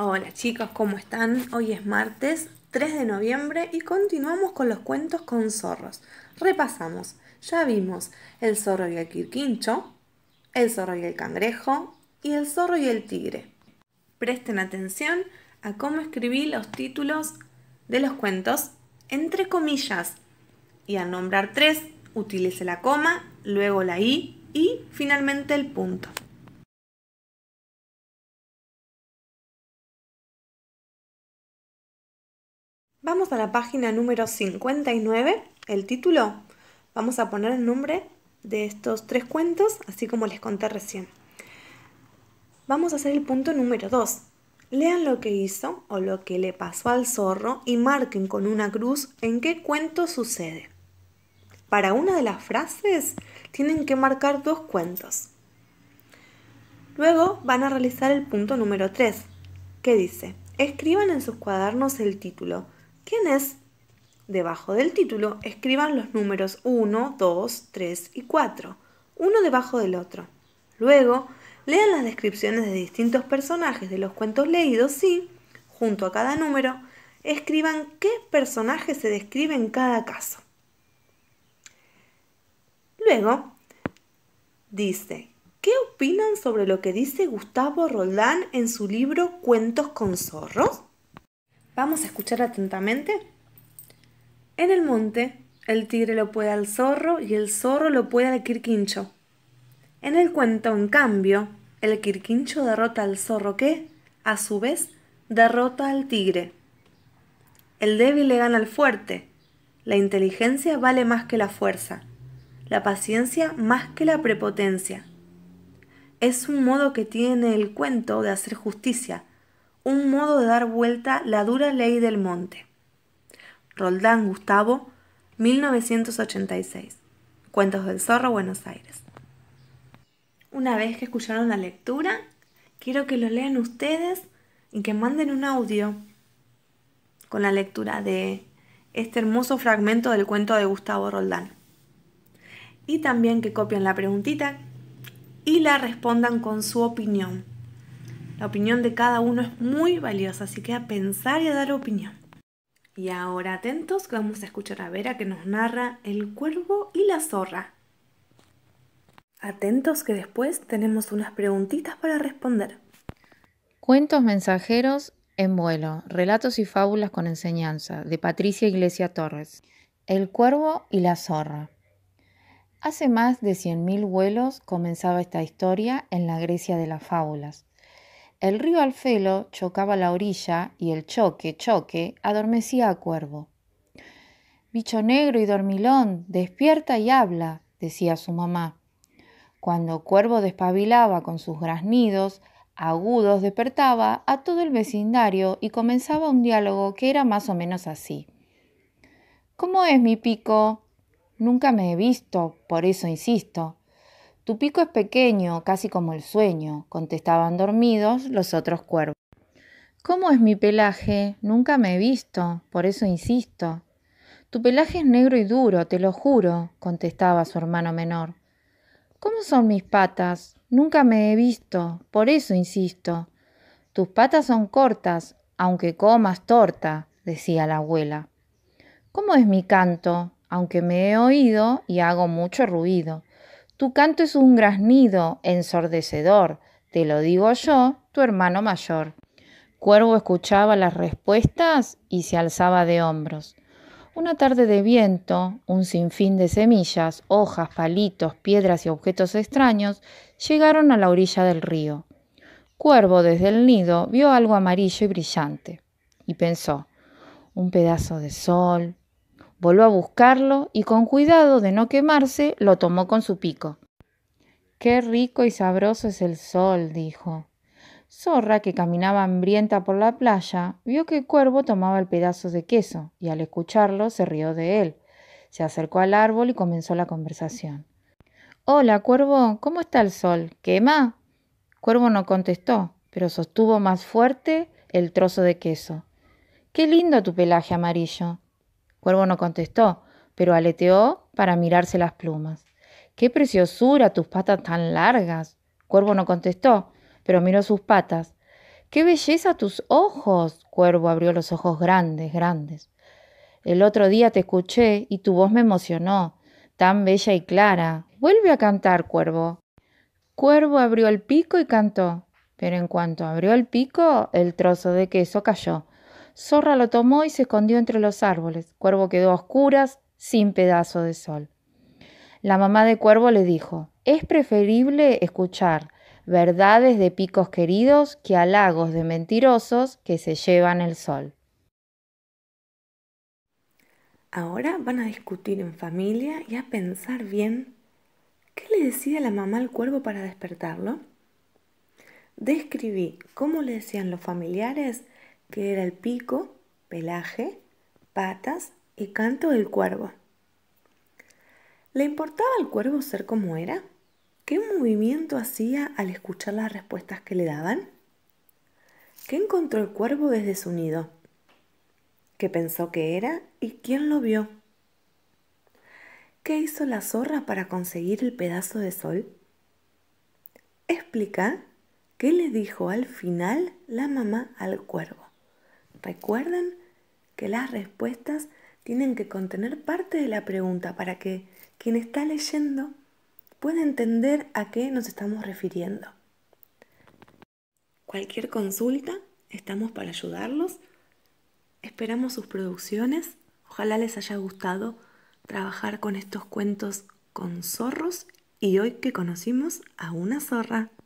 Hola chicos, ¿cómo están? Hoy es martes 3 de noviembre y continuamos con los cuentos con zorros. Repasamos, ya vimos el zorro y el quirquincho, el zorro y el cangrejo y el zorro y el tigre. Presten atención a cómo escribí los títulos de los cuentos entre comillas y al nombrar tres utilice la coma, luego la i y finalmente el punto. Vamos a la página número 59, el título. Vamos a poner el nombre de estos tres cuentos, así como les conté recién. Vamos a hacer el punto número 2. Lean lo que hizo o lo que le pasó al zorro y marquen con una cruz en qué cuento sucede. Para una de las frases tienen que marcar dos cuentos. Luego van a realizar el punto número 3, que dice, escriban en sus cuadernos el título, ¿Quién es? Debajo del título escriban los números 1, 2, 3 y 4, uno debajo del otro. Luego, lean las descripciones de distintos personajes de los cuentos leídos y, junto a cada número, escriban qué personaje se describe en cada caso. Luego, dice, ¿qué opinan sobre lo que dice Gustavo Roldán en su libro Cuentos con zorros? Vamos a escuchar atentamente. En el monte, el tigre lo puede al zorro y el zorro lo puede al quirquincho. En el cuento, en cambio, el quirquincho derrota al zorro que, a su vez, derrota al tigre. El débil le gana al fuerte. La inteligencia vale más que la fuerza. La paciencia más que la prepotencia. Es un modo que tiene el cuento de hacer justicia, un modo de dar vuelta la dura ley del monte. Roldán Gustavo, 1986. Cuentos del Zorro, Buenos Aires. Una vez que escucharon la lectura, quiero que lo lean ustedes y que manden un audio con la lectura de este hermoso fragmento del cuento de Gustavo Roldán. Y también que copien la preguntita y la respondan con su opinión. La opinión de cada uno es muy valiosa, así que a pensar y a dar opinión. Y ahora atentos, vamos a escuchar a Vera que nos narra El cuervo y la zorra. Atentos que después tenemos unas preguntitas para responder. Cuentos mensajeros en vuelo, relatos y fábulas con enseñanza, de Patricia Iglesia Torres. El cuervo y la zorra. Hace más de 100.000 vuelos comenzaba esta historia en la Grecia de las fábulas. El río Alfelo chocaba la orilla y el choque, choque, adormecía a Cuervo. Bicho negro y dormilón, despierta y habla, decía su mamá. Cuando Cuervo despabilaba con sus graznidos agudos despertaba a todo el vecindario y comenzaba un diálogo que era más o menos así. ¿Cómo es mi pico? Nunca me he visto, por eso insisto. Tu pico es pequeño, casi como el sueño, contestaban dormidos los otros cuervos. ¿Cómo es mi pelaje? Nunca me he visto, por eso insisto. Tu pelaje es negro y duro, te lo juro, contestaba su hermano menor. ¿Cómo son mis patas? Nunca me he visto, por eso insisto. Tus patas son cortas, aunque comas torta, decía la abuela. ¿Cómo es mi canto? Aunque me he oído y hago mucho ruido. Tu canto es un graznido ensordecedor, te lo digo yo, tu hermano mayor. Cuervo escuchaba las respuestas y se alzaba de hombros. Una tarde de viento, un sinfín de semillas, hojas, palitos, piedras y objetos extraños llegaron a la orilla del río. Cuervo desde el nido vio algo amarillo y brillante y pensó, un pedazo de sol, volvió a buscarlo y con cuidado de no quemarse lo tomó con su pico. Qué rico y sabroso es el sol, dijo. Zorra, que caminaba hambrienta por la playa, vio que el cuervo tomaba el pedazo de queso y al escucharlo se rió de él. Se acercó al árbol y comenzó la conversación. Hola, cuervo, ¿cómo está el sol? ¿Quema? Cuervo no contestó, pero sostuvo más fuerte el trozo de queso. Qué lindo tu pelaje amarillo. Cuervo no contestó, pero aleteó para mirarse las plumas. ¡Qué preciosura tus patas tan largas! Cuervo no contestó, pero miró sus patas. ¡Qué belleza tus ojos! Cuervo abrió los ojos grandes, grandes. El otro día te escuché y tu voz me emocionó, tan bella y clara. Vuelve a cantar, Cuervo. Cuervo abrió el pico y cantó, pero en cuanto abrió el pico, el trozo de queso cayó. Zorra lo tomó y se escondió entre los árboles. Cuervo quedó a oscuras, sin pedazo de sol. La mamá de Cuervo le dijo, es preferible escuchar verdades de picos queridos que halagos de mentirosos que se llevan el sol. Ahora van a discutir en familia y a pensar bien qué le decía la mamá al cuervo para despertarlo. Describí cómo le decían los familiares que era el pico, pelaje, patas y canto del cuervo. ¿Le importaba al cuervo ser como era? ¿Qué movimiento hacía al escuchar las respuestas que le daban? ¿Qué encontró el cuervo desde su nido? ¿Qué pensó que era y quién lo vio? ¿Qué hizo la zorra para conseguir el pedazo de sol? Explica qué le dijo al final la mamá al cuervo. Recuerden que las respuestas tienen que contener parte de la pregunta para que quien está leyendo pueda entender a qué nos estamos refiriendo. Cualquier consulta, estamos para ayudarlos. Esperamos sus producciones. Ojalá les haya gustado trabajar con estos cuentos con zorros y hoy que conocimos a una zorra.